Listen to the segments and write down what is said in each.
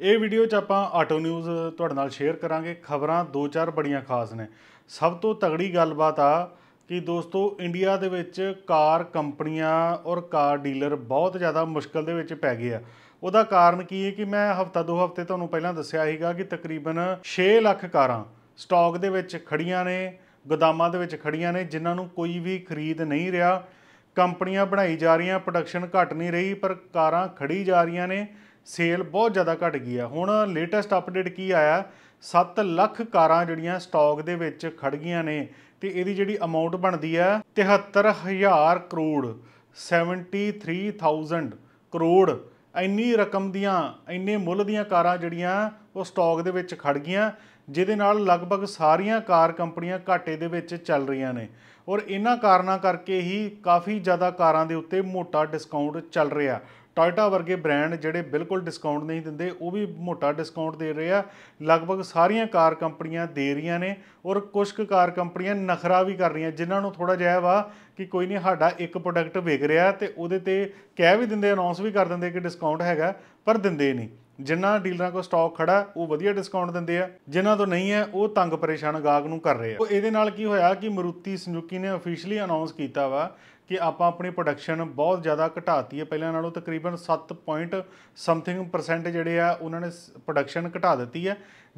ਇਹ ਵੀਡੀਓ 'ਚ ਆਪਾਂ ਆਟੋ ਨਿਊਜ਼ ਤੁਹਾਡੇ ਨਾਲ ਸ਼ੇਅਰ ਕਰਾਂਗੇ ਖਬਰਾਂ ਦੋ ਚਾਰ ਬੜੀਆਂ ਖਾਸ ਨੇ ਸਭ ਤੋਂ ਤਗੜੀ ਗੱਲਬਾਤ ਆ ਕਿ ਦੋਸਤੋ ਇੰਡੀਆ ਦੇ ਵਿੱਚ ਕਾਰ ਕੰਪਨੀਆਂ ਔਰ ਕਾਰ ਡੀਲਰ ਬਹੁਤ ਜ਼ਿਆਦਾ ਮੁਸ਼ਕਲ ਦੇ ਵਿੱਚ ਪੈ ਗਏ ਆ ਉਹਦਾ ਕਾਰਨ ਕੀ ਹੈ ਕਿ ਮੈਂ ਹਫਤਾ ਦੋ ਹਫਤੇ ਤੁਹਾਨੂੰ ਪਹਿਲਾਂ ਦੱਸਿਆ ਸੀਗਾ ਕਿ ਤਕਰੀਬਨ 6 ਲੱਖ ਕਾਰਾਂ ਸਟਾਕ ਦੇ ਵਿੱਚ ਖੜੀਆਂ ਨੇ ਗੋਦਾਮਾਂ ਦੇ ਵਿੱਚ ਖੜੀਆਂ ਨੇ ਜਿਨ੍ਹਾਂ ਨੂੰ ਕੋਈ ਵੀ ਖਰੀਦ ਨਹੀਂ ਰਿਹਾ ਕੰਪਨੀਆਂ ਬਣਾਈ ਜਾ ਰਹੀਆਂ ਪ੍ਰੋਡਕਸ਼ਨ ਘਟ ਨਹੀਂ ਰਹੀ ਪਰ ਕਾਰਾਂ ਖੜੀ ਜਾ ਰਹੀਆਂ ਨੇ ਸੇਲ ਬਹੁਤ ਜ਼ਿਆਦਾ ਘਟ ਗਈ ਆ ਹੁਣ ਲੇਟੈਸਟ ਅਪਡੇਟ ਕੀ ਆਇਆ 7 ਲੱਖ ਕਾਰਾਂ ਜਿਹੜੀਆਂ ਸਟਾਕ ਦੇ ਵਿੱਚ ਖੜ ਗਈਆਂ ਨੇ ਤੇ ਇਹਦੀ ਜਿਹੜੀ ਅਮਾਉਂਟ ਬਣਦੀ ਆ 73000 ਕਰੋੜ 73000 ਕਰੋੜ ਇੰਨੀ ਰਕਮ ਦੀਆਂ ਇੰਨੇ ਮੁੱਲ ਦੀਆਂ ਕਾਰਾਂ ਜਿਹੜੀਆਂ ਉਹ ਸਟਾਕ ਦੇ ਵਿੱਚ ਖੜ ਗਈਆਂ ਜਿਹਦੇ ਨਾਲ ਲਗਭਗ ਸਾਰੀਆਂ ਕਾਰ ਕੰਪਨੀਆਂ ਘਾਟੇ ਦੇ ਵਿੱਚ ਚੱਲ ਰਹੀਆਂ ਨੇ ਔਰ ਇਹਨਾਂ ਕਾਰਨਾਂ ਕਰਕੇ ਹੀ ਕਾਫੀ ਜ਼ਿਆਦਾ ਕਾਰਾਂ ਦੇ ਉੱਤੇ ਮੋਟਾ ਡਿਸਕਾਊਂਟ ਚੱਲ ਰਿਹਾ ਟਾਟਾ ਵਰਗੇ ਬ੍ਰਾਂਡ ਜਿਹੜੇ ਬਿਲਕੁਲ ਡਿਸਕਾਊਂਟ ਨਹੀਂ ਦਿੰਦੇ ਉਹ ਵੀ ਮੋਟਾ ਡਿਸਕਾਊਂਟ ਦੇ ਰਹੇ ਆ ਲਗਭਗ ਸਾਰੀਆਂ ਕਾਰ ਕੰਪਨੀਆਂ ਦੇ ਰਹੀਆਂ ਨੇ ਔਰ ਕੁਝ ਕੁ ਕਾਰ ਕੰਪਨੀਆਂ ਨਖਰਾ ਵੀ ਕਰ ਰਹੀਆਂ ਜਿਨ੍ਹਾਂ ਨੂੰ ਥੋੜਾ ਜਿਹਾ ਵਾ ਕਿ ਕੋਈ ਨਹੀਂ ਸਾਡਾ ਇੱਕ ਪ੍ਰੋਡਕਟ ਵਿਕ ਰਿਹਾ ਤੇ ਉਹਦੇ ਤੇ ਕਹਿ ਵੀ ਦਿੰਦੇ ਅਨਾਉਂਸ ਵੀ ਕਰ ਦਿੰਦੇ ਕਿ ਡਿਸਕਾਊਂਟ ਹੈਗਾ ਪਰ ਦਿੰਦੇ ਨਹੀਂ ਜਿਨ੍ਹਾਂ ਡੀਲਰਾਂ ਕੋਲ ਸਟਾਕ ਖੜਾ ਉਹ ਵਧੀਆ ਡਿਸਕਾਊਂਟ ਦਿੰਦੇ ਆ ਜਿਨ੍ਹਾਂ ਤੋਂ ਨਹੀਂ ਹੈ ਉਹ ਤੰਗ ਪਰੇਸ਼ਾਨ ਗਾਗ ਨੂੰ ਕਰ ਰਹੇ ਆ ਇਹਦੇ ਨਾਲ ਕੀ ਹੋਇਆ ਕਿ ਮਰੂਤੀ ਸੁਜ਼ੂਕੀ ਨੇ ਅਫੀਸ਼ੀਅਲੀ ਅਨਾਉਂਸ ਕੀਤਾ ਵਾ ਕਿ ਆਪਾਂ ਆਪਣੀ ਪ੍ਰੋਡਕਸ਼ਨ ਬਹੁਤ ਜ਼ਿਆਦਾ ਘਟਾਤੀ ਹੈ ਪਹਿਲਾਂ ਨਾਲੋਂ ਤਕਰੀਬਨ 7 ਪੁਆਇੰਟ ਸਮਥਿੰਗ ਪਰਸੈਂਟ ਜਿਹੜੇ ਆ ਉਹਨਾਂ ਨੇ ਪ੍ਰੋਡਕਸ਼ਨ ਘਟਾ ਦਿੱਤੀ ਹੈ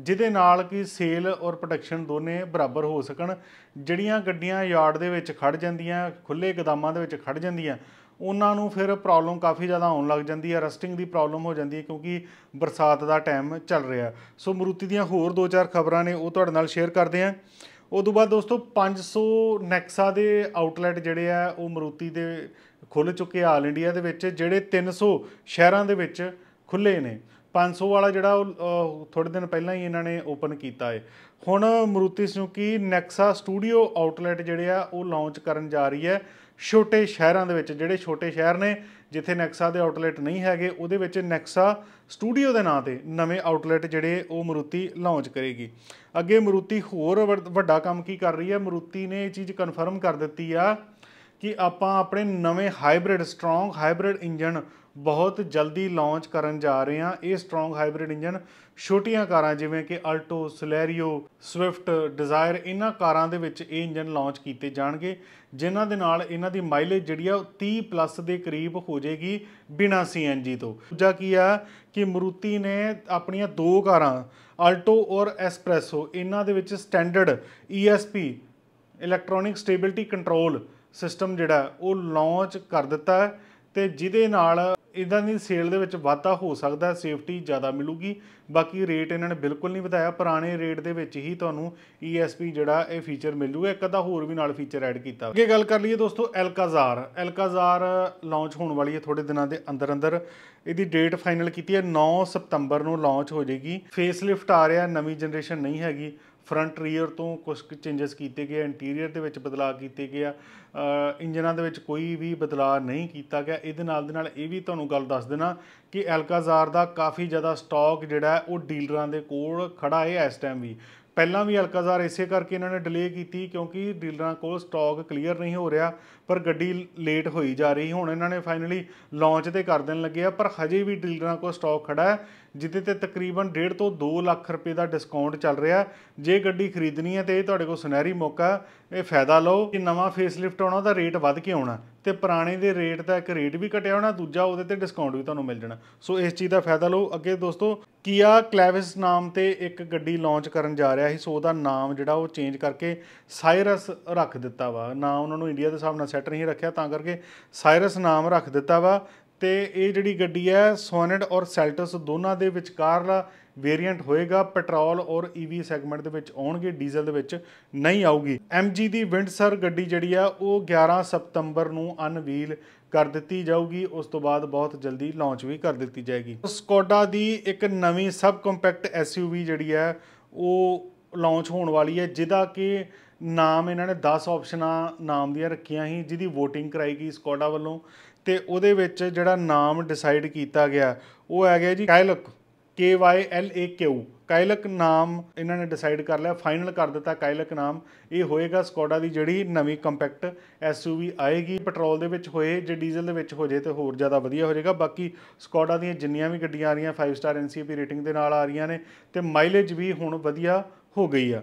ਜਿਹਦੇ ਨਾਲ ਕਿ ਸੇਲ ਔਰ ਪ੍ਰੋਡਕਸ਼ਨ ਦੋਨੇ ਬਰਾਬਰ ਹੋ ਸਕਣ ਜਿਹੜੀਆਂ ਗੱਡੀਆਂ ਯਾਰਡ ਦੇ ਵਿੱਚ ਖੜ ਜਾਂਦੀਆਂ ਖੁੱਲੇ ਗਦਾਮਾਂ ਦੇ ਵਿੱਚ ਖੜ ਜਾਂਦੀਆਂ ਉਹਨਾਂ ਨੂੰ ਫਿਰ ਪ੍ਰੋਬਲਮ ਕਾਫੀ ਜ਼ਿਆਦਾ ਆਉਣ ਲੱਗ ਜਾਂਦੀ ਹੈ ਰਸਟਿੰਗ ਦੀ ਪ੍ਰੋਬਲਮ ਹੋ ਜਾਂਦੀ ਹੈ ਕਿਉਂਕਿ ਬਰਸਾਤ ਦਾ ਟਾਈਮ ਚੱਲ ਰਿਹਾ ਸੋ ਮਰੂਤੀ ਦੀਆਂ ਹੋਰ ਦੋ ਚਾਰ ਖਬਰਾਂ ਨੇ ਉਹ ਤੁਹਾਡੇ ਨਾਲ ਸ਼ੇਅਰ ਕਰਦੇ ਆਂ ਉਸ ਤੋਂ ਬਾਅਦ ਦੋਸਤੋ 500 ਨੈਕਸਾ ਦੇ ਆਊਟਲੈਟ ਜਿਹੜੇ ਆ ਉਹ ਮਰੂਤੀ ਦੇ ਖੁੱਲ ਚੁੱਕੇ ਆ ਆਲ ਇੰਡੀਆ ਦੇ ਵਿੱਚ ਜਿਹੜੇ 300 ਸ਼ਹਿਰਾਂ ਦੇ ਵਿੱਚ ਖੁੱਲੇ ਨੇ 500 ਵਾਲਾ ਜਿਹੜਾ ਉਹ ਥੋੜੇ ਦਿਨ ਪਹਿਲਾਂ ਹੀ ਇਹਨਾਂ ਨੇ ਓਪਨ ਕੀਤਾ ਹੈ ਹੁਣ Maruti Suzuki Nexa studio outlet ਜਿਹੜੇ ਆ ਉਹ ਲਾਂਚ ਕਰਨ ਜਾ ਰਹੀ ਹੈ ਛੋਟੇ ਸ਼ਹਿਰਾਂ ਦੇ ਵਿੱਚ ਜਿਹੜੇ ਛੋਟੇ ਸ਼ਹਿਰ ਨੇ ਜਿੱਥੇ ਨੈਕਸਾ ਦੇ ਆਊਟਲੈਟ ਨਹੀਂ ਹੈਗੇ ਉਹਦੇ ਵਿੱਚ ਨੈਕਸਾ ਸਟੂਡੀਓ ਦੇ ਨਾਂ ਤੇ ਨਵੇਂ ਆਊਟਲੈਟ ਜਿਹੜੇ ਉਹ ਮਰੂਤੀ ਲਾਂਚ ਕਰੇਗੀ ਅੱਗੇ ਮਰੂਤੀ ਹੋਰ ਵੱਡਾ ਕੰਮ ਕੀ ਕਰ ਰਹੀ ਹੈ ਮਰੂਤੀ ਨੇ ਇਹ ਚੀਜ਼ ਕਨਫਰਮ ਕਰ ਦਿੱਤੀ ਆ ਕਿ ਆਪਾਂ ਆਪਣੇ ਨਵੇਂ ਹਾਈਬ੍ਰਿਡ ਸਟਰੋਂਗ ਹਾਈਬ੍ਰਿਡ ਇੰਜਨ ਬਹੁਤ ਜਲਦੀ ਲਾਂਚ ਕਰਨ ਜਾ ਰਹੇ ਹਾਂ ਇਹ ਸਟਰੋਂਗ ਹਾਈਬ੍ਰਿਡ ਇੰਜਨ ਛੋਟੀਆਂ ਕਾਰਾਂ ਜਿਵੇਂ ਕਿ ਅਲਟੋ ਸਲੈਰੀਓ ਸਵਿਫਟ ਡਿਜ਼ਾਇਰ ਇਹਨਾਂ ਕਾਰਾਂ ਦੇ ਵਿੱਚ ਇਹ ਇੰਜਨ ਲਾਂਚ ਕੀਤੇ ਜਾਣਗੇ ਜਿਨ੍ਹਾਂ ਦੇ ਨਾਲ ਇਹਨਾਂ ਦੀ ਮਾਈਲੇਜ ਜਿਹੜੀ ਆ 30 ਪਲੱਸ ਦੇ ਕਰੀਬ ਹੋ ਜਾਏਗੀ ਬਿਨਾ ਸੀਐਨਜੀ ਤੋਂ ਦੂਜਾ ਕੀ ਆ ਕਿ ਮਰੂਤੀ ਨੇ ਆਪਣੀਆਂ ਦੋ ਕਾਰਾਂ ਅਲਟੋ ਔਰ ਐਸਪ੍ਰੈਸੋ ਇਹਨਾਂ ਦੇ ਵਿੱਚ standard ESP electronic stability control system ਜਿਹੜਾ ਉਹ ਲਾਂਚ ਕਰ ਦਿੱਤਾ ਤੇ ਜਿਹਦੇ ਨਾਲ ਇਦਾਂ ਦੀ ਸੇਲ ਦੇ ਵਿੱਚ ਵਾਧਾ ਹੋ ਸਕਦਾ ਸੇਫਟੀ ਜ਼ਿਆਦਾ ਮਿਲੂਗੀ ਬਾਕੀ ਰੇਟ ਇਹਨਾਂ ਨੇ ਬਿਲਕੁਲ ਨਹੀਂ ਵਧਾਇਆ ਪੁਰਾਣੇ ਰੇਟ ਦੇ ਵਿੱਚ ਹੀ ਤੁਹਾਨੂੰ ESP ਜਿਹੜਾ ਇਹ ਫੀਚਰ ਮਿਲ ਜੂਗਾ ਇੱਕ ਅੱਧਾ ਹੋਰ ਵੀ ਨਾਲ ਫੀਚਰ ਐਡ ਕੀਤਾ ਅੱਗੇ ਗੱਲ ਕਰ ਲਈਏ ਦੋਸਤੋ ਐਲਕਾਜ਼ਾਰ ਐਲਕਾਜ਼ਾਰ ਲਾਂਚ ਹੋਣ ਵਾਲੀ ਹੈ ਥੋੜੇ ਦਿਨਾਂ ਦੇ ਅੰਦਰ ਅੰਦਰ ਇਹਦੀ ਡੇਟ ਫਾਈਨਲ ਕੀਤੀ ਹੈ 9 ਸਤੰਬਰ ਨੂੰ ਲਾਂਚ ਹੋ ਜਾਏਗੀ ਫੇਸ ਲਿਫਟ ਆ ਰਿਹਾ ਨਵੀਂ ਜਨਰੇਸ਼ਨ ਨਹੀਂ ਹੈਗੀ ਫਰੰਟ ਰੀਅਰ ਤੋਂ ਕੁਝ ਚੇਂਜਸ ਕੀਤੇ ਗਏ ਇੰਟੀਰੀਅਰ ਦੇ ਵਿੱਚ ਬਦਲਾਅ ਕੀਤੇ ਗਏ ਆ ਇੰਜਨਾਂ ਦੇ ਵਿੱਚ ਕੋਈ ਵੀ ਬਦਲਾਅ ਨਹੀਂ ਕੀਤਾ ਗਿਆ ਇਹਦੇ ਨਾਲ ਦੇ ਨਾਲ ਇਹ ਵੀ ਤੁਹਾਨੂੰ ਗੱਲ ਦੱਸ ਦੇਣਾ ਕਿ ਐਲਕਾਜ਼ਾਰ ਦਾ ਕਾਫੀ ਜ਼ਿਆਦਾ ਸਟਾਕ ਜਿਹੜਾ ਉਹ ਡੀਲਰਾਂ ਦੇ ਕੋਲ ਖੜਾ ਹੈ ਇਸ ਟਾਈਮ ਵੀ ਪਹਿਲਾਂ ਵੀ ਐਲਕਾਜ਼ਾਰ ਇਸੇ ਕਰਕੇ ਇਹਨਾਂ ਨੇ ਡਿਲੇ ਕੀਤੀ ਕਿਉਂਕਿ ਡੀਲਰਾਂ ਕੋਲ ਸਟਾਕ ਕਲੀਅਰ ਨਹੀਂ ਹੋ ਰਿਹਾ ਪਰ ਗੱਡੀ ਲੇਟ ਹੋਈ ਜਾ ਰਹੀ ਹੁਣ ਇਹਨਾਂ ਨੇ ਫਾਈਨਲੀ ਲਾਂਚ ਤੇ ਕਰ ਦੇਣ ਲੱਗੇ ਆ ਪਰ ਹਜੇ ਵੀ ਡੀਲਰਾਂ ਕੋਲ ਸਟਾਕ ਖੜਾ ਹੈ ਜਿੱਤੇ ਤੇ ਤਕਰੀਬਨ 1.5 ਤੋਂ 2 ਲੱਖ ਰੁਪਏ ਦਾ ਡਿਸਕਾਊਂਟ ਚੱਲ ਰਿਹਾ ਜੇ ਗੱਡੀ ਖਰੀਦਣੀ ਹੈ ਤੇ ਇਹ ਤੁਹਾਡੇ ਕੋਲ ਸੁਨਹਿਰੀ ਮੌਕਾ ਇਹ ਫਾਇਦਾ ਲਓ ਕਿ ਨਵਾਂ ਫੇਸ ਲਿਫਟ ਆਉਣਾ ਉਹਦਾ ਰੇਟ ਵੱਧ ਕੇ ਆਉਣਾ ਤੇ ਪੁਰਾਣੇ ਦੇ ਰੇਟ ਦਾ ਇੱਕ ਰੇਟ ਵੀ ਘਟਿਆ ਹੋਣਾ ਦੂਜਾ ਉਹਦੇ ਤੇ ਡਿਸਕਾਊਂਟ ਵੀ ਤੁਹਾਨੂੰ ਮਿਲ ਜਾਣਾ ਸੋ ਇਸ ਚੀਜ਼ ਦਾ ਫਾਇਦਾ ਲਓ ਅੱਗੇ ਦੋਸਤੋ ਕੀਆ Clavis ਨਾਮ ਤੇ ਇੱਕ ਗੱਡੀ ਲਾਂਚ ਕਰਨ ਜਾ ਰਿਹਾ ਸੀ ਸੋ ਉਹਦਾ ਨਾਮ ਜਿਹੜਾ ਉਹ ਚੇਂਜ ਕਰਕੇ ਸਾਇਰਸ ਰੱਖ ਦਿੱਤਾ ਵਾ ਨਾ ਉਹਨਾਂ ਨੂੰ ਇੰਡੀਆ ਦੇ ਹਿਸਾਬ ਨਾਲ ਸੈਟ ਨਹੀਂ ਰੱਖਿਆ ਤਾਂ ਕਰਕੇ ਸਾਇਰਸ ਨਾਮ ਰੱਖ ਦਿੱਤਾ ਵਾ ਤੇ ਇਹ ਜਿਹੜੀ ਗੱਡੀ ਹੈ ਸੋਨਟ ਔਰ ਸੈਲਟਸ ਦੋਨਾਂ ਦੇ ਦਾ ਵੇਰੀਐਂਟ ਹੋਏਗਾ ਪੈਟਰੋਲ ਔਰ ਈਵੀ e ਸੈਗਮੈਂਟ ਦੇ ਵਿੱਚ ਆਉਣਗੇ ਡੀਜ਼ਲ ਦੇ ਵਿੱਚ ਨਹੀਂ ਆਊਗੀ ਐਮਜੀ ਦੀ ਵਿੰਡਸਰ ਗੱਡੀ ਜਿਹੜੀ ਆ ਉਹ 11 ਸਪਟੰਬਰ ਨੂੰ ਅਨਵੀਲ ਕਰ ਦਿੱਤੀ ਜਾਊਗੀ ਉਸ ਤੋਂ ਬਾਅਦ ਬਹੁਤ ਜਲਦੀ ਲਾਂਚ ਵੀ ਕਰ ਦਿੱਤੀ ਜਾਏਗੀ ਸਕੋਡਾ ਦੀ ਇੱਕ ਨਵੀਂ ਸਬ ਕੰਪੈਕਟ ਐਸਯੂਵੀ ਜਿਹੜੀ ਆ ਉਹ ਲਾਂਚ ਹੋਣ ਵਾਲੀ ਹੈ ਜਿਹਦਾ ਕਿ ਨਾਮ ਇਹਨਾਂ ਨੇ 10 ਆਪਸ਼ਨਾਂ ਨਾਮ ਦੀਆਂ ਰੱਖੀਆਂ ਸੀ ਜਿਹਦੀ VOTING ਕਰਾਈ ਗਈ ਸਕੋਡਾ ਵੱਲੋਂ ਤੇ ਉਹਦੇ ਵਿੱਚ ਜਿਹੜਾ ਨਾਮ ਡਿਸਾਈਡ ਕੀਤਾ ਗਿਆ ਉਹ ਆ ਗਿਆ ਜੀ ਕਾਇਲਕ K Y L A Q ਕਾਇਲਕ ਨਾਮ ਇਹਨਾਂ ਨੇ ਡਿਸਾਈਡ ਕਰ ਲਿਆ ਫਾਈਨਲ ਕਰ ਦਿੱਤਾ ਕਾਇਲਕ ਨਾਮ ਇਹ ਹੋਏਗਾ ਸਕੋਡਾ ਦੀ ਜਿਹੜੀ ਨਵੀਂ ਕੰਪੈਕਟ SUV ਆਏਗੀ ਪੈਟਰੋਲ ਦੇ ਵਿੱਚ ਹੋਏ ਜੇ ਡੀਜ਼ਲ ਦੇ ਵਿੱਚ ਹੋ ਜੇ ਤੇ ਹੋਰ ਜ਼ਿਆਦਾ ਵਧੀਆ ਹੋ ਜਾਏਗਾ ਬਾਕੀ ਸਕੋਡਾ ਦੀਆਂ ਜਿੰਨੀਆਂ ਵੀ ਗੱਡੀਆਂ ਆ ਰਹੀਆਂ 5 ਸਟਾਰ NCAP ਰੇਟਿੰਗ ਦੇ ਨਾਲ ਆ ਰਹੀਆਂ ਨੇ ਤੇ ਮਾਈਲੇਜ ਵੀ ਹੁਣ ਵਧੀਆ ਹੋ ਗਈ ਆ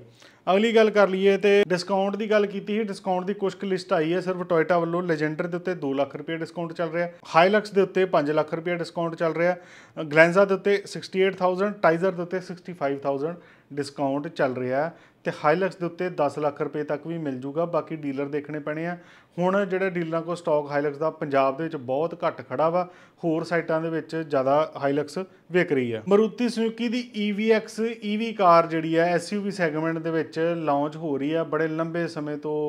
ਅਗਲੀ ਗੱਲ ਕਰ ਲਈਏ ਤੇ ਡਿਸਕਾਊਂਟ ਦੀ ਗੱਲ ਕੀਤੀ ਸੀ ਡਿਸਕਾਊਂਟ ਦੀ ਕੁਝ ਲਿਸਟ ਆਈ ਹੈ ਸਿਰਫ ਟੋਇਟਾ ਵੱਲੋਂ ਲੈਜੈਂਡਰ ਦੇ ਉੱਤੇ 2 ਲੱਖ ਰੁਪਏ ਡਿਸਕਾਊਂਟ ਚੱਲ ਰਿਹਾ ਹਾਈਲਕਸ ਦੇ ਉੱਤੇ 5 ਲੱਖ ਰੁਪਏ ਡਿਸਕਾਊਂਟ ਚੱਲ ਰਿਹਾ ਗਲੈਂਜ਼ਾ ਦੇ ਉੱਤੇ 68000 ਟਾਈਜ਼ਰ ਦੇ ਉੱਤੇ 65000 ਡਿਸਕਾਊਂਟ ਚੱਲ ਰਿਹਾ ਤੇ ਹਾਈਲੈਕਸ ਦੇ ਉੱਤੇ 10 ਲੱਖ ਰੁਪਏ ਤੱਕ ਵੀ ਮਿਲ ਜੂਗਾ ਬਾਕੀ ਡੀਲਰ ਦੇਖਣੇ ਪੈਣੇ ਆ ਹੁਣ ਜਿਹੜੇ ਡੀਲਰਾਂ ਕੋਲ ਸਟਾਕ ਹਾਈਲੈਕਸ ਦਾ ਪੰਜਾਬ ਦੇ ਵਿੱਚ ਬਹੁਤ ਘੱਟ ਖੜਾ ਵਾ ਹੋਰ ਸਾਈਟਾਂ ਦੇ ਵਿੱਚ ਜ਼ਿਆਦਾ ਹਾਈਲੈਕਸ ਵਿਕ ਰਹੀ ਆ ਮਰੂਤੀ ਸੁਜ਼ੂਕੀ ਦੀ EVX EV ਕਾਰ ਜਿਹੜੀ ਆ SUV ਸੈਗਮੈਂਟ ਦੇ ਵਿੱਚ ਲਾਂਚ ਹੋ ਰਹੀ ਆ ਬੜੇ ਲੰਬੇ ਸਮੇਂ ਤੋਂ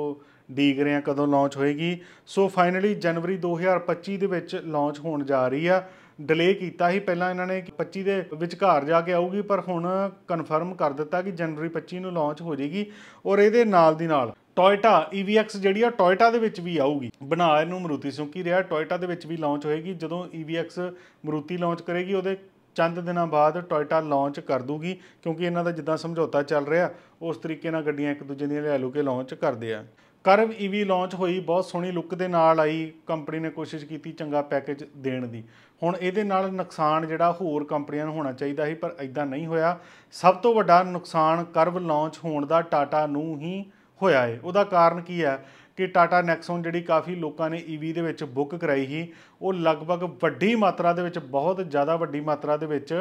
ਡੀਗ ਰਹੇ ਆ ਕਦੋਂ ਲਾਂਚ ਹੋਏਗੀ ਸੋ ਫਾਈਨਲੀ ਜਨਵਰੀ 2025 ਦੇ ਵਿੱਚ ਲਾਂਚ ਹੋਣ ਜਾ ਰਹੀ ਆ ਡਿਲੇ ਕੀਤਾ ਸੀ ਪਹਿਲਾਂ ਇਹਨਾਂ ਨੇ 25 ਦੇ ਵਿਚਕਾਰ ਜਾ ਕੇ ਆਊਗੀ ਪਰ ਹੁਣ ਕਨਫਰਮ ਕਰ ਦਿੱਤਾ ਕਿ ਜਨਵਰੀ 25 ਨੂੰ ਲਾਂਚ ਹੋ ਜਾਏਗੀ ਔਰ ਇਹਦੇ ਨਾਲ ਦੀ ਨਾਲ ਟੋਇਟਾ EVX ਜਿਹੜੀ ਆ ਟੋਇਟਾ ਦੇ ਵਿੱਚ ਵੀ ਆਊਗੀ ਬਣਾ ਇਹਨੂੰ ਮਰੂਤੀ ਸੁਕੀ ਰਿਹਾ ਟੋਇਟਾ ਦੇ ਵਿੱਚ ਵੀ ਲਾਂਚ ਹੋਏਗੀ ਜਦੋਂ EVX ਮਰੂਤੀ ਲਾਂਚ ਕਰੇਗੀ ਉਹਦੇ ਚੰਦ ਦਿਨਾਂ ਬਾਅਦ ਟੋਇਟਾ ਲਾਂਚ ਕਰ ਦੂਗੀ ਕਿਉਂਕਿ ਇਹਨਾਂ ਦਾ ਜਿੱਦਾਂ ਸਮਝੌਤਾ ਚੱਲ ਰਿਹਾ ਉਸ ਤਰੀਕੇ ਨਾਲ ਗੱਡੀਆਂ ਇੱਕ ਦੂਜੇ ਦੀਆਂ ਲੈ ਲੂ ਕੇ ਲਾਂਚ ਕਰਦੇ ਆ ਕਰਵ ਈਵੀ ਲਾਂਚ ਹੋਈ ਬਹੁਤ ਸੋਹਣੀ ਲੁੱਕ ਦੇ ਨਾਲ ਆਈ ਕੰਪਨੀ ਨੇ ਕੋਸ਼ਿਸ਼ ਕੀਤੀ ਚੰਗਾ ਪੈਕੇਜ ਦੇਣ ਦੀ ਹੁਣ ਇਹਦੇ ਨਾਲ ਨੁਕਸਾਨ ਜਿਹੜਾ ਹੋਰ ਕੰਪਨੀਆਂ ਨੂੰ ਹੋਣਾ ਚਾਹੀਦਾ ਸੀ ਪਰ ਐਦਾਂ ਨਹੀਂ ਹੋਇਆ ਸਭ ਤੋਂ ਵੱਡਾ ਨੁਕਸਾਨ ਕਰਵ ਲਾਂਚ ਹੋਣ ਦਾ ਟਾਟਾ ਨੂੰ ਹੀ ਹੋਇਆ ਹੈ ਉਹਦਾ ਕਾਰਨ ਕੀ ਹੈ ਕਿ ਟਾਟਾ ਨੈਕਸਨ ਜਿਹੜੀ ਕਾਫੀ ਲੋਕਾਂ ਨੇ ਈਵੀ e ਦੇ ਵਿੱਚ ਬੁੱਕ ਕਰਾਈ ਸੀ ਉਹ ਲਗਭਗ ਵੱਡੀ ਮਾਤਰਾ ਦੇ ਵਿੱਚ ਬਹੁਤ ਜ਼ਿਆਦਾ ਵੱਡੀ ਮਾਤਰਾ ਦੇ ਵਿੱਚ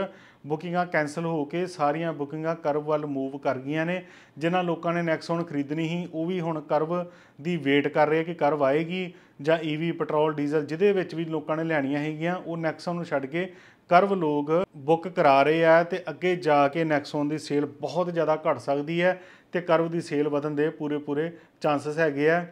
ਬੁਕਿੰਗਾਂ ਕੈਨਸਲ ਹੋ ਕੇ ਸਾਰੀਆਂ ਬੁਕਿੰਗਾਂ ਕਰਵ ਵੱਲ ਮੂਵ ਕਰ ਗਈਆਂ ਨੇ ਜਿਨ੍ਹਾਂ ਲੋਕਾਂ ਨੇ ਨੈਕਸਨ ਖਰੀਦਣੀ ਸੀ ਉਹ ਵੀ ਹੁਣ ਕਰਵ ਦੀ ਵੇਟ ਕਰ ਰਹੇ ਕਿ ਕਰਵ ਆਏਗੀ ਜਾਂ ਈਵੀ e ਪੈਟਰੋਲ ਡੀਜ਼ਲ ਜਿਹਦੇ ਵਿੱਚ ਵੀ ਲੋਕਾਂ ਨੇ ਲੈਣੀਆਂ ਹੈਗੀਆਂ ਉਹ ਨੈਕਸਨ ਨੂੰ ਛੱਡ ਕੇ ਕਰਵ ਲੋਕ ਬੁੱਕ ਕਰਾ ਰਹੇ ਆ ਤੇ ਅੱਗੇ ਜਾ ਕੇ ਨੈਕਸਨ ਦੀ ਸੇਲ ਬਹੁਤ ਜ਼ਿਆਦਾ ਘਟ ਸਕਦੀ ਹੈ ਤੇ ਕਰਵ ਦੀ ਸੇਲ ਵਧਣ ਦੇ ਪੂਰੇ ਪੂਰੇ ਚਾਂਸਸ ਹੈਗੇ ਆ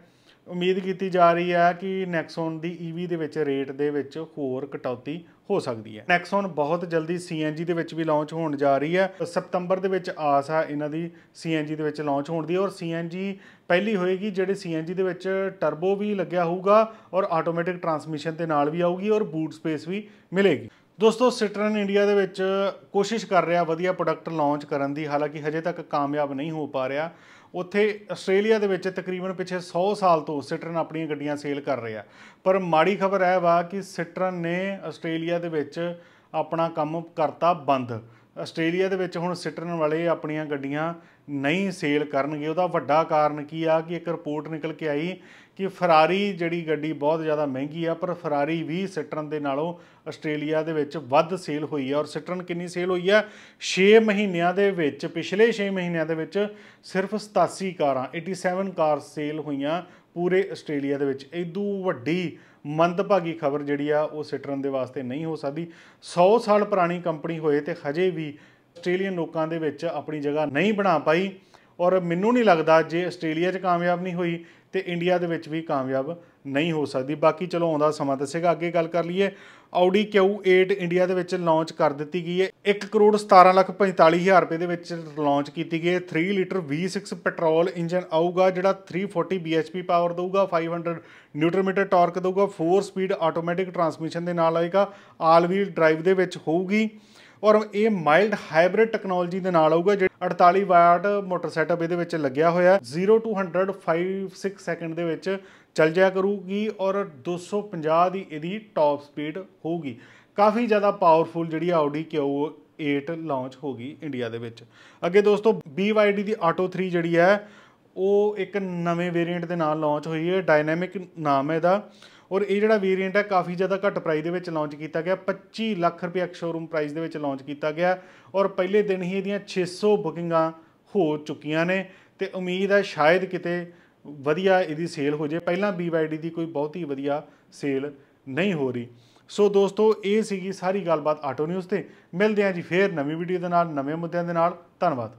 ਉਮੀਦ ਕੀਤੀ ਜਾ ਰਹੀ ਹੈ ਕਿ ਨੈਕਸੋਨ ਦੀ EV ਦੇ ਵਿੱਚ ਰੇਟ ਦੇ ਵਿੱਚ ਹੋਰ ਕਟੌਤੀ ਹੋ ਸਕਦੀ ਹੈ ਨੈਕਸੋਨ ਬਹੁਤ ਜਲਦੀ CNG ਦੇ ਵਿੱਚ ਵੀ ਲਾਂਚ ਹੋਣ ਜਾ ਰਹੀ ਹੈ ਸਤੰਬਰ ਦੇ ਵਿੱਚ ਆਸ ਆ ਇਹਨਾਂ ਦੀ CNG ਦੇ ਵਿੱਚ ਲਾਂਚ ਹੋਣ ਦੀ ਔਰ CNG ਪਹਿਲੀ ਹੋਏਗੀ ਜਿਹੜੇ CNG ਦੇ ਵਿੱਚ ਟਰਬੋ ਵੀ ਲੱਗਿਆ ਹੋਊਗਾ ਔਰ ਆਟੋਮੈਟਿਕ ਟਰਾਂਸਮਿਸ਼ਨ ਦੇ ਨਾਲ ਵੀ ਆਊਗੀ ਔਰ ਬੂਟ ਸਪੇਸ ਵੀ ਮਿਲੇਗੀ ਦੋਸਤੋ ਸਿਟਰਨ ਇੰਡੀਆ ਦੇ ਵਿੱਚ ਕੋਸ਼ਿਸ਼ ਕਰ ਰਿਹਾ ਵਧੀਆ ਪ੍ਰੋਡਕਟ ਲਾਂਚ ਕਰਨ ਦੀ ਹਾਲਾਂਕਿ ਹਜੇ ਤੱਕ ਕਾਮਯਾਬ ਨਹੀਂ ਹੋ ਪਾ ਰਿਹਾ ਉੱਥੇ ਆਸਟ੍ਰੇਲੀਆ ਦੇ ਵਿੱਚ ਤਕਰੀਬਨ ਪਿਛੇ 100 ਸਾਲ ਤੋਂ ਸਿਟਰਨ ਆਪਣੀਆਂ ਗੱਡੀਆਂ ਸੇਲ ਕਰ ਰਿਹਾ ਪਰ ਮਾੜੀ ਖਬਰ ਹੈ ਵਾ ਕਿ ਸਿਟਰਨ ਨੇ ਆਸਟ੍ਰੇਲੀਆ ਦੇ ਵਿੱਚ ਆਪਣਾ ਕੰਮ ਕਰਤਾ ਬੰਦ ਆਸਟ੍ਰੇਲੀਆ ਦੇ ਵਿੱਚ ਹੁਣ ਸਿਟਰਨ ਵਾਲੇ ਆਪਣੀਆਂ ਗੱਡੀਆਂ ਨਹੀਂ ਸੇਲ ਕਰਨਗੇ ਉਹਦਾ ਵੱਡਾ ਕਾਰਨ ਕੀ ਆ ਕਿ ਇੱਕ ਰਿਪੋਰਟ ਨਿਕਲ ਕੇ ਆਈ ਕਿ ਫਰਾਰੀ ਜਿਹੜੀ ਗੱਡੀ ਬਹੁਤ ਜ਼ਿਆਦਾ ਮਹਿੰਗੀ ਆ ਪਰ ਫਰਾਰੀ ਵੀ ਸਿਟਰਨ ਦੇ ਨਾਲੋਂ ਆਸਟ੍ਰੇਲੀਆ ਦੇ ਵਿੱਚ ਵੱਧ ਸੇਲ ਹੋਈ ਆ ਔਰ ਸਿਟਰਨ ਕਿੰਨੀ ਸੇਲ ਹੋਈ ਆ 6 ਮਹੀਨਿਆਂ ਦੇ ਵਿੱਚ ਪਿਛਲੇ 6 ਮਹੀਨਿਆਂ ਦੇ ਵਿੱਚ ਸਿਰਫ 87 ਕਾਰਾਂ 87 ਕਾਰ ਸੇਲ ਹੋਈਆਂ ਪੂਰੇ ਆਸਟ੍ਰੇਲੀਆ ਦੇ ਵਿੱਚ ਇਦੋਂ ਵੱਡੀ ਮੰਦਭਾਗੀ ਖਬਰ ਜਿਹੜੀ ਆ ਉਹ ਸਿਟਰਨ ਦੇ ਵਾਸਤੇ ਨਹੀਂ ਹੋ ਸਕਦੀ 100 ਸਾਲ ਪੁਰਾਣੀ ਕੰਪਨੀ ਹੋਏ ਤੇ ਹਜੇ ਵੀ ਆਸਟ੍ਰੇਲੀਅਨ ਲੋਕਾਂ ਦੇ ਵਿੱਚ ਆਪਣੀ ਜਗ੍ਹਾ ਨਹੀਂ ਬਣਾ ਪਾਈ ਔਰ ਮੈਨੂੰ ਨਹੀਂ ਲੱਗਦਾ ਜੇ ਆਸਟ੍ਰੇਲੀਆ 'ਚ ਕਾਮਯਾਬ ਨਹੀਂ ਹੋਈ ਤੇ ਇੰਡੀਆ ਦੇ ਵਿੱਚ ਵੀ ਕਾਮਯਾਬ ਨਹੀਂ ਹੋ ਸਕਦੀ ਬਾਕੀ ਚਲੋ ਆਉਂਦਾ ਸਮਾਂ ਦੱਸੇਗਾ ਅੱਗੇ ਗੱਲ ਕਰ ਲਈਏ Audi Q8 ਇੰਡੀਆ ਦੇ ਵਿੱਚ ਲਾਂਚ ਕਰ ਦਿੱਤੀ ਗਈ ਹੈ 1 ਕਰੋੜ 17 ਲੱਖ 45 ਹਜ਼ਾਰ ਰੁਪਏ ਦੇ ਵਿੱਚ ਲਾਂਚ ਕੀਤੀ ਗਈ ਹੈ 3 ਲੀਟਰ V6 ਪੈਟਰੋਲ ਇੰਜਨ ਆਊਗਾ ਜਿਹੜਾ 340 bhp ਪਾਵਰ ਦੇਊਗਾ 500 ਨਿਊਟਨ ਮੀਟਰ ਟਾਰਕ ਦੇਊਗਾ 4 ਸਪੀਡ ਆਟੋਮੈਟਿਕ ਟਰਾਂਸਮਿਸ਼ਨ ਦੇ ਨਾਲ ਆਏਗਾ ਆਲ ਵੀਲ ਡਰਾਈਵ ਦੇ ਵਿੱਚ ਹੋਊਗੀ ਔਰ ਇਹ ਮਾਈਲਡ ਹਾਈਬ੍ਰਿਡ ਟੈਕਨੋਲੋਜੀ ਦੇ ਨਾਲ ਆਊਗਾ ਜਿਹੜਾ 48 ਵਾਟ ਮੋਟਰ ਸੈਟਅਪ ਇਹਦੇ ਵਿੱਚ ਲੱਗਿਆ ਹੋਇਆ 0 ਟੂ 100 5-6 ਸੈਕਿੰਡ ਦੇ ਵਿੱਚ ਚੱਲ ਜਾਇਆ ਕਰੂਗੀ ਔਰ 250 ਦੀ ਇਹਦੀ ਟਾਪ ਸਪੀਡ ਹੋਊਗੀ ਕਾਫੀ ਜ਼ਿਆਦਾ ਪਾਵਰਫੁਲ ਜਿਹੜੀ ਆਡੀ Q8 8 ਲਾਂਚ ਹੋ ਗਈ ਇੰਡੀਆ ਦੇ ਵਿੱਚ ਅੱਗੇ ਦੋਸਤੋ BYD ਦੀ ਆਟੋ 3 ਜਿਹੜੀ ਹੈ ਉਹ ਇੱਕ ਨਵੇਂ ਵੇਰੀਐਂਟ ਦੇ ਨਾਲ ਲਾਂਚ ਹੋਈ ਹੈ ਡਾਇਨਾਮਿਕ ਨਾਮ ਹੈ ਇਹਦਾ ਔਰ ਇਹ ਜਿਹੜਾ ਵੇਰੀਐਂਟ ਹੈ ਕਾਫੀ ਜ਼ਿਆਦਾ ਘੱਟ ਪ੍ਰਾਈਸ ਦੇ ਵਿੱਚ ਲਾਂਚ ਕੀਤਾ ਗਿਆ 25 ਲੱਖ ਰੁਪਏ ਇੱਕ ਸ਼ੋਰੂਮ ਪ੍ਰਾਈਸ ਦੇ ਵਿੱਚ ਲਾਂਚ ਕੀਤਾ ਗਿਆ ਔਰ ਪਹਿਲੇ ਦਿਨ ਹੀ ਇਹਦੀਆਂ 600 ਬੁਕਿੰਗਾਂ ਹੋ ਚੁੱਕੀਆਂ ਨੇ ਤੇ ਉਮੀਦ ਹੈ ਸ਼ਾਇਦ ਕਿਤੇ ਵਧੀਆ ਇਹਦੀ ਸੇਲ ਹੋ ਜੇ ਪਹਿਲਾਂ BYD ਦੀ ਕੋਈ ਬਹੁਤ ਹੀ ਵਧੀਆ ਸੇਲ ਨਹੀਂ ਹੋ ਰਹੀ ਸੋ ਦੋਸਤੋ ਇਹ ਸੀਗੀ ਸਾਰੀ ਗੱਲਬਾਤ ਆਟੋ ਨਿਊਜ਼ ਤੇ ਮਿਲਦੇ ਆਂ ਜੀ ਫੇਰ ਨਵੀਂ ਵੀਡੀਓ ਦੇ ਨਾਲ ਨਵੇਂ ਮੁੱਦਿਆਂ ਦੇ ਨਾਲ ਧੰਨਵਾਦ